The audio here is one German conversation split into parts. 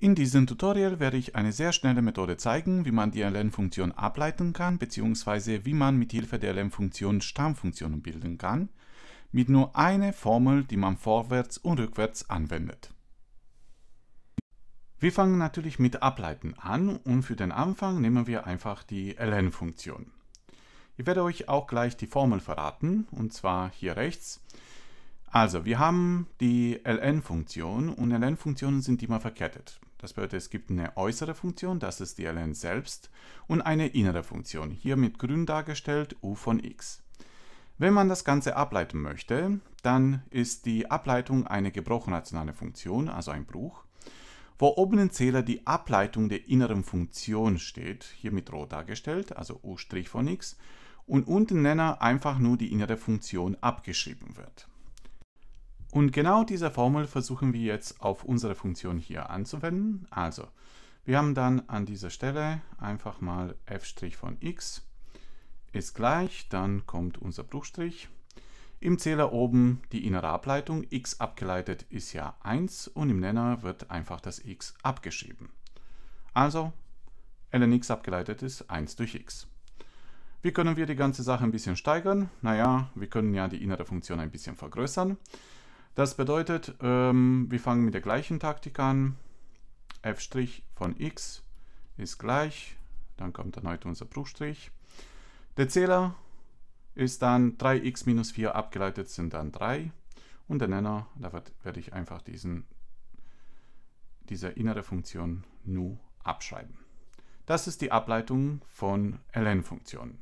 In diesem Tutorial werde ich eine sehr schnelle Methode zeigen, wie man die ln-Funktion ableiten kann bzw. wie man mit Hilfe der ln-Funktion Stammfunktionen bilden kann, mit nur einer Formel, die man vorwärts und rückwärts anwendet. Wir fangen natürlich mit Ableiten an und für den Anfang nehmen wir einfach die ln-Funktion. Ich werde euch auch gleich die Formel verraten, und zwar hier rechts. Also, wir haben die ln-Funktion und ln-Funktionen sind immer verkettet. Das bedeutet, es gibt eine äußere Funktion, das ist die ln selbst, und eine innere Funktion, hier mit grün dargestellt, u von x. Wenn man das Ganze ableiten möchte, dann ist die Ableitung eine gebrochen-rationale Funktion, also ein Bruch, wo oben im Zähler die Ableitung der inneren Funktion steht, hier mit rot dargestellt, also u' von x, und unten Nenner einfach nur die innere Funktion abgeschrieben wird. Und genau diese Formel versuchen wir jetzt auf unsere Funktion hier anzuwenden. Also, wir haben dann an dieser Stelle einfach mal f' von x ist gleich, dann kommt unser Bruchstrich. Im Zähler oben die innere Ableitung, x abgeleitet ist ja 1 und im Nenner wird einfach das x abgeschrieben. Also ln x abgeleitet ist 1 durch x. Wie können wir die ganze Sache ein bisschen steigern? Naja, wir können ja die innere Funktion ein bisschen vergrößern. Das bedeutet, ähm, wir fangen mit der gleichen Taktik an. f' von x ist gleich, dann kommt erneut unser Bruchstrich. Der Zähler ist dann 3x minus 4, abgeleitet sind dann 3. Und der Nenner, da werde ich einfach diesen, diese innere Funktion nu abschreiben. Das ist die Ableitung von ln-Funktionen.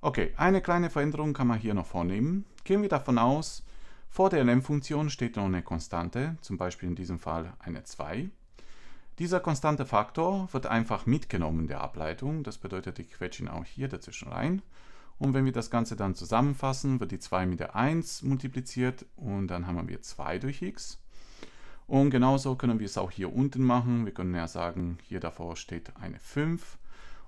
Okay, eine kleine Veränderung kann man hier noch vornehmen. Gehen wir davon aus, vor der Lem-Funktion steht noch eine Konstante, zum Beispiel in diesem Fall eine 2. Dieser konstante Faktor wird einfach mitgenommen in der Ableitung, das bedeutet, ich quetsche ihn auch hier dazwischen rein. Und wenn wir das Ganze dann zusammenfassen, wird die 2 mit der 1 multipliziert und dann haben wir 2 durch x. Und genauso können wir es auch hier unten machen. Wir können ja sagen, hier davor steht eine 5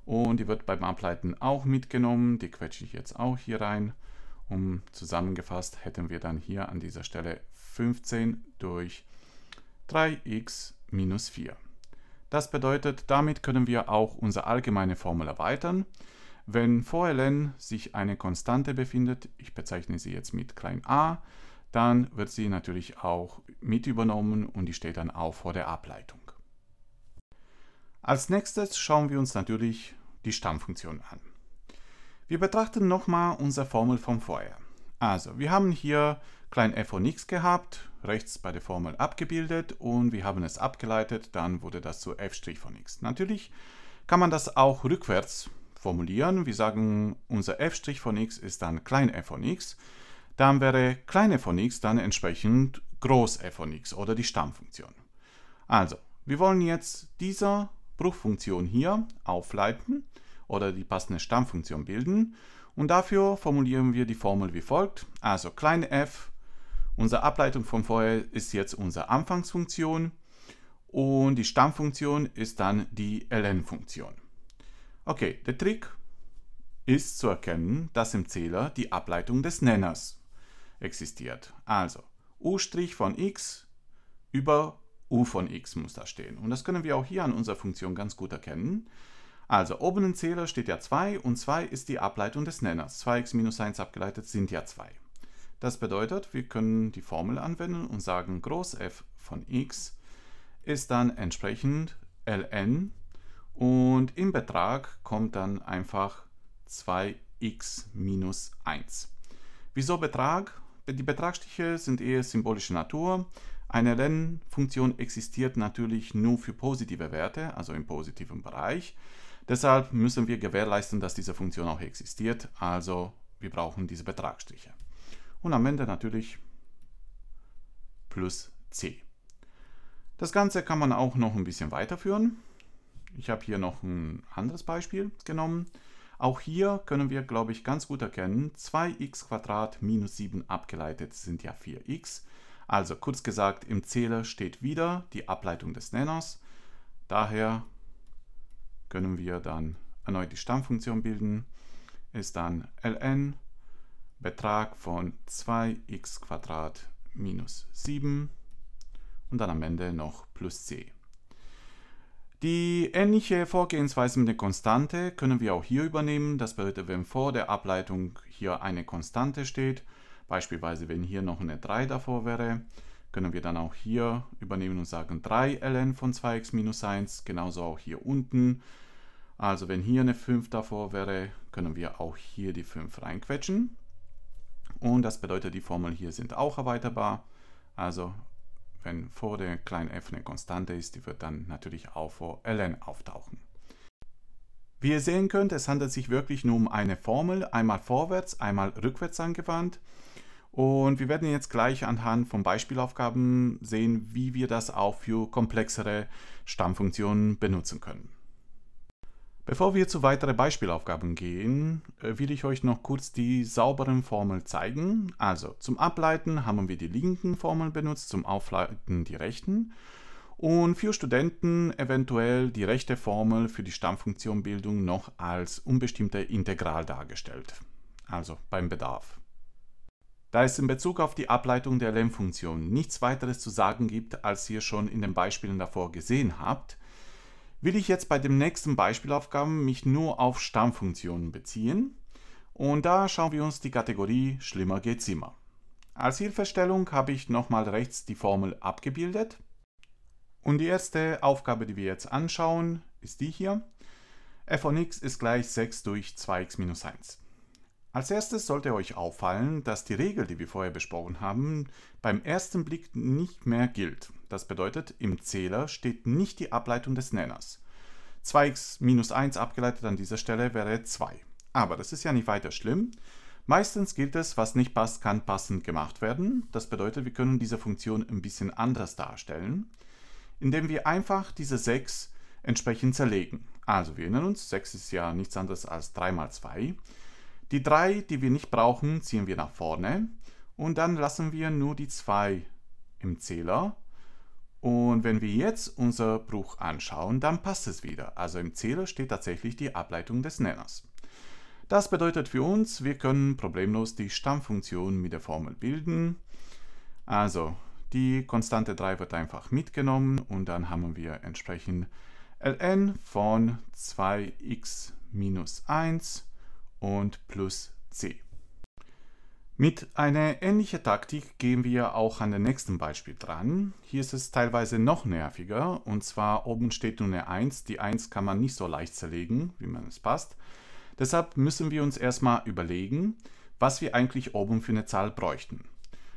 und die wird beim Ableiten auch mitgenommen. Die quetsche ich jetzt auch hier rein. Um zusammengefasst hätten wir dann hier an dieser Stelle 15 durch 3x minus 4. Das bedeutet, damit können wir auch unsere allgemeine Formel erweitern. Wenn vor ln sich eine Konstante befindet, ich bezeichne sie jetzt mit klein a, dann wird sie natürlich auch mit übernommen und die steht dann auch vor der Ableitung. Als nächstes schauen wir uns natürlich die Stammfunktion an. Wir betrachten nochmal unsere Formel vom vorher. Also, wir haben hier klein f von x gehabt, rechts bei der Formel abgebildet und wir haben es abgeleitet, dann wurde das zu f' von x. Natürlich kann man das auch rückwärts formulieren. Wir sagen, unser f' von x ist dann klein f von x. Dann wäre klein f von x dann entsprechend groß f von x oder die Stammfunktion. Also, wir wollen jetzt dieser Bruchfunktion hier aufleiten oder die passende Stammfunktion bilden. Und dafür formulieren wir die Formel wie folgt. Also klein f, unsere Ableitung von vorher ist jetzt unsere Anfangsfunktion und die Stammfunktion ist dann die ln-Funktion. Okay, der Trick ist zu erkennen, dass im Zähler die Ableitung des Nenners existiert. Also u' von x über u von x muss da stehen. Und das können wir auch hier an unserer Funktion ganz gut erkennen. Also, oben im Zähler steht ja 2 und 2 ist die Ableitung des Nenners. 2x minus 1 abgeleitet sind ja 2. Das bedeutet, wir können die Formel anwenden und sagen, groß f von x ist dann entsprechend ln und im Betrag kommt dann einfach 2x minus 1. Wieso Betrag? Die Betragsstiche sind eher symbolische Natur. Eine ln-Funktion existiert natürlich nur für positive Werte, also im positiven Bereich. Deshalb müssen wir gewährleisten, dass diese Funktion auch existiert. Also wir brauchen diese Betragsstriche. Und am Ende natürlich plus c. Das Ganze kann man auch noch ein bisschen weiterführen. Ich habe hier noch ein anderes Beispiel genommen. Auch hier können wir, glaube ich, ganz gut erkennen, 2x minus 7 abgeleitet sind ja 4x. Also kurz gesagt, im Zähler steht wieder die Ableitung des Nenners. Daher können wir dann erneut die Stammfunktion bilden. Ist dann ln Betrag von 2x minus 7 und dann am Ende noch plus c. Die ähnliche Vorgehensweise mit der Konstante können wir auch hier übernehmen. Das bedeutet, wenn vor der Ableitung hier eine Konstante steht, beispielsweise wenn hier noch eine 3 davor wäre, können wir dann auch hier übernehmen und sagen 3 ln von 2x minus 1, genauso auch hier unten. Also wenn hier eine 5 davor wäre, können wir auch hier die 5 reinquetschen. Und das bedeutet, die Formel hier sind auch erweiterbar. Also wenn vor der kleinen f eine Konstante ist, die wird dann natürlich auch vor ln auftauchen. Wie ihr sehen könnt, es handelt sich wirklich nur um eine Formel, einmal vorwärts, einmal rückwärts angewandt. Und wir werden jetzt gleich anhand von Beispielaufgaben sehen, wie wir das auch für komplexere Stammfunktionen benutzen können. Bevor wir zu weiteren Beispielaufgaben gehen, äh, will ich euch noch kurz die sauberen Formeln zeigen. Also zum Ableiten haben wir die linken Formeln benutzt, zum Aufleiten die rechten. Und für Studenten eventuell die rechte Formel für die Stammfunktionbildung noch als unbestimmte Integral dargestellt. Also beim Bedarf. Da es in Bezug auf die Ableitung der len nichts weiteres zu sagen gibt, als ihr schon in den Beispielen davor gesehen habt, will ich jetzt bei den nächsten Beispielaufgaben mich nur auf Stammfunktionen beziehen. Und da schauen wir uns die Kategorie Schlimmer geht's immer. Als Hilfestellung habe ich nochmal rechts die Formel abgebildet. Und die erste Aufgabe, die wir jetzt anschauen, ist die hier. f von x ist gleich 6 durch 2x minus 1. Als erstes sollte euch auffallen, dass die Regel, die wir vorher besprochen haben, beim ersten Blick nicht mehr gilt. Das bedeutet, im Zähler steht nicht die Ableitung des Nenners. 2x minus 1 abgeleitet an dieser Stelle wäre 2. Aber das ist ja nicht weiter schlimm. Meistens gilt es, was nicht passt, kann passend gemacht werden. Das bedeutet, wir können diese Funktion ein bisschen anders darstellen, indem wir einfach diese 6 entsprechend zerlegen. Also wir erinnern uns, 6 ist ja nichts anderes als 3 mal 2. Die drei, die wir nicht brauchen, ziehen wir nach vorne und dann lassen wir nur die zwei im Zähler. Und wenn wir jetzt unser Bruch anschauen, dann passt es wieder. Also im Zähler steht tatsächlich die Ableitung des Nenners. Das bedeutet für uns, wir können problemlos die Stammfunktion mit der Formel bilden. Also die Konstante 3 wird einfach mitgenommen und dann haben wir entsprechend ln von 2x minus 1 und plus C. Mit einer ähnlichen Taktik gehen wir auch an den nächsten Beispiel dran. Hier ist es teilweise noch nerviger und zwar oben steht nur eine 1. Die 1 kann man nicht so leicht zerlegen, wie man es passt. Deshalb müssen wir uns erstmal überlegen, was wir eigentlich oben für eine Zahl bräuchten.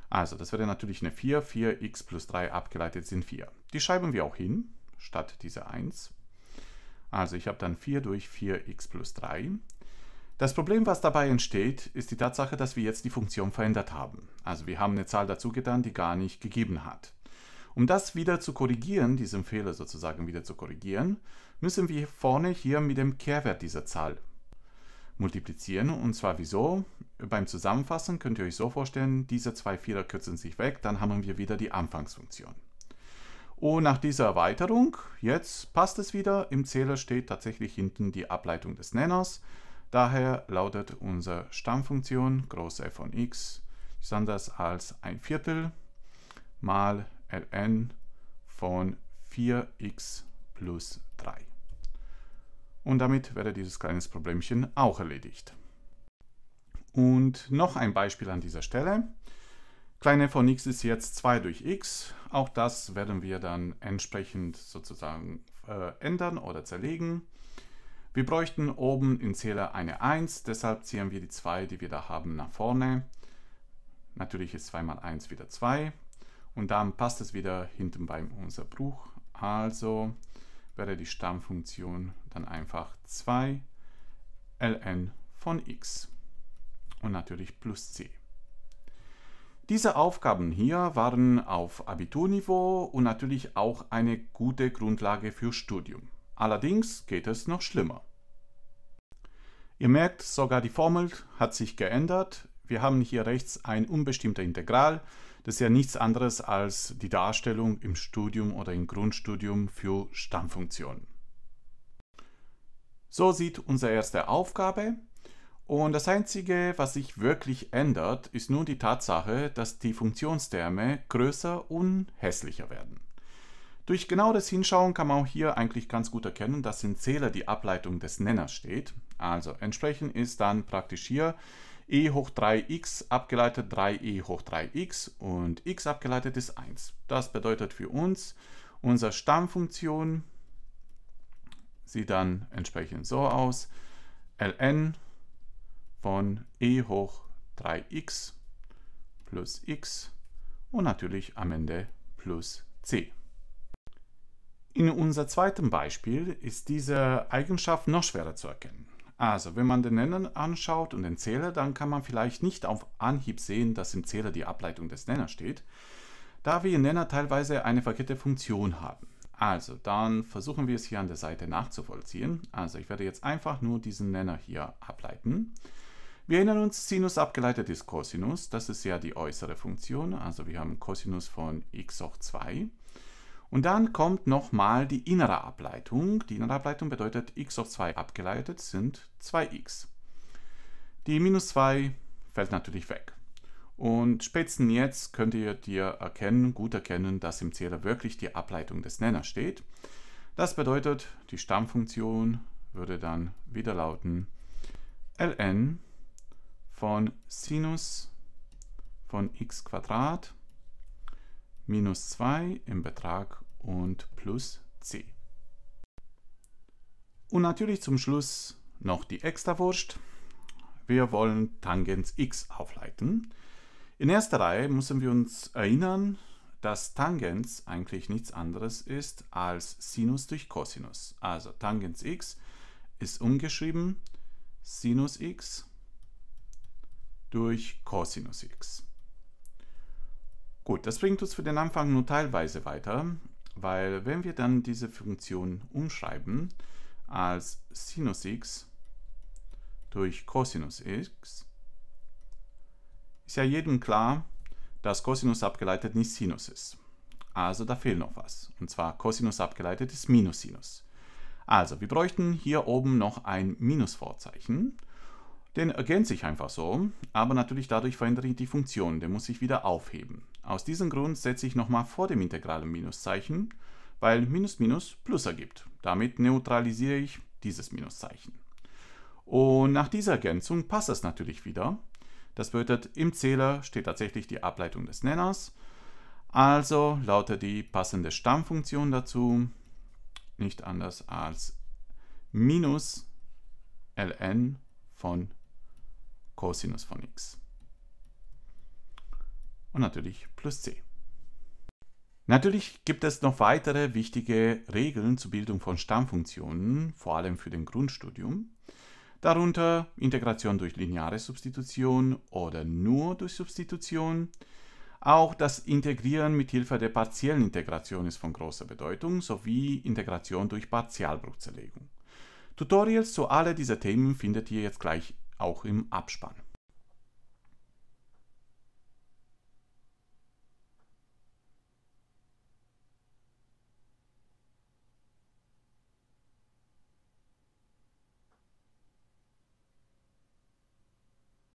Also das wäre natürlich eine 4, 4x plus 3 abgeleitet sind 4. Die schreiben wir auch hin, statt dieser 1. Also ich habe dann 4 durch 4x plus 3 das Problem, was dabei entsteht, ist die Tatsache, dass wir jetzt die Funktion verändert haben. Also wir haben eine Zahl dazu getan, die gar nicht gegeben hat. Um das wieder zu korrigieren, diesen Fehler sozusagen wieder zu korrigieren, müssen wir vorne hier mit dem Kehrwert dieser Zahl multiplizieren. Und zwar wieso? Beim Zusammenfassen könnt ihr euch so vorstellen, diese zwei Vierer kürzen sich weg, dann haben wir wieder die Anfangsfunktion. Und nach dieser Erweiterung, jetzt passt es wieder, im Zähler steht tatsächlich hinten die Ableitung des Nenners. Daher lautet unsere Stammfunktion groß f von x ist anders als ein Viertel mal ln von 4x plus 3. Und damit wäre dieses kleines Problemchen auch erledigt. Und noch ein Beispiel an dieser Stelle. Klein von x ist jetzt 2 durch x. Auch das werden wir dann entsprechend sozusagen äh, ändern oder zerlegen. Wir bräuchten oben im Zähler eine 1, deshalb ziehen wir die 2, die wir da haben, nach vorne. Natürlich ist 2 mal 1 wieder 2. Und dann passt es wieder hinten bei unser Bruch. Also wäre die Stammfunktion dann einfach 2 ln von x. Und natürlich plus c. Diese Aufgaben hier waren auf Abiturniveau und natürlich auch eine gute Grundlage für Studium. Allerdings geht es noch schlimmer. Ihr merkt, sogar die Formel hat sich geändert. Wir haben hier rechts ein unbestimmter Integral. Das ist ja nichts anderes als die Darstellung im Studium oder im Grundstudium für Stammfunktionen. So sieht unsere erste Aufgabe. Und das Einzige, was sich wirklich ändert, ist nun die Tatsache, dass die Funktionstherme größer und hässlicher werden. Durch genau das Hinschauen kann man auch hier eigentlich ganz gut erkennen, dass im Zähler die Ableitung des Nenners steht. Also entsprechend ist dann praktisch hier e hoch 3x abgeleitet 3e hoch 3x und x abgeleitet ist 1. Das bedeutet für uns, unsere Stammfunktion sieht dann entsprechend so aus. ln von e hoch 3x plus x und natürlich am Ende plus c. In unserem zweiten Beispiel ist diese Eigenschaft noch schwerer zu erkennen. Also, wenn man den Nenner anschaut und den Zähler, dann kann man vielleicht nicht auf Anhieb sehen, dass im Zähler die Ableitung des Nenners steht, da wir im Nenner teilweise eine verkehrte Funktion haben. Also, dann versuchen wir es hier an der Seite nachzuvollziehen. Also, ich werde jetzt einfach nur diesen Nenner hier ableiten. Wir erinnern uns, Sinus abgeleitet ist Cosinus. Das ist ja die äußere Funktion. Also, wir haben Cosinus von x hoch 2. Und dann kommt nochmal die innere Ableitung. Die innere Ableitung bedeutet x auf 2 abgeleitet sind 2x. Die minus 2 fällt natürlich weg. Und spätestens jetzt könnt ihr dir erkennen, gut erkennen, dass im Zähler wirklich die Ableitung des Nenners steht. Das bedeutet, die Stammfunktion würde dann wieder lauten ln von Sinus von x minus 2 im Betrag und plus c. Und natürlich zum Schluss noch die Extrawurst. Wir wollen Tangens x aufleiten. In erster Reihe müssen wir uns erinnern, dass Tangens eigentlich nichts anderes ist als Sinus durch Cosinus. Also Tangens x ist umgeschrieben Sinus x durch Cosinus x. Gut, das bringt uns für den Anfang nur teilweise weiter. Weil wenn wir dann diese Funktion umschreiben als Sinus x durch Cosinus x, ist ja jedem klar, dass Cosinus abgeleitet nicht Sinus ist. Also da fehlt noch was. Und zwar Cosinus abgeleitet ist Minus Sinus. Also wir bräuchten hier oben noch ein Minusvorzeichen. vorzeichen den ergänze ich einfach so, aber natürlich dadurch verändere ich die Funktion, den muss ich wieder aufheben. Aus diesem Grund setze ich nochmal vor dem Integral ein Minuszeichen, weil Minus Minus Plus ergibt. Damit neutralisiere ich dieses Minuszeichen. Und nach dieser Ergänzung passt es natürlich wieder. Das bedeutet, im Zähler steht tatsächlich die Ableitung des Nenners. Also lautet die passende Stammfunktion dazu nicht anders als minus ln von Cosinus von x. Und natürlich plus c. Natürlich gibt es noch weitere wichtige Regeln zur Bildung von Stammfunktionen, vor allem für den Grundstudium. Darunter Integration durch lineare Substitution oder nur durch Substitution. Auch das Integrieren mit Hilfe der partiellen Integration ist von großer Bedeutung, sowie Integration durch Partialbruchzerlegung. Tutorials zu all diesen Themen findet ihr jetzt gleich auch im Abspann.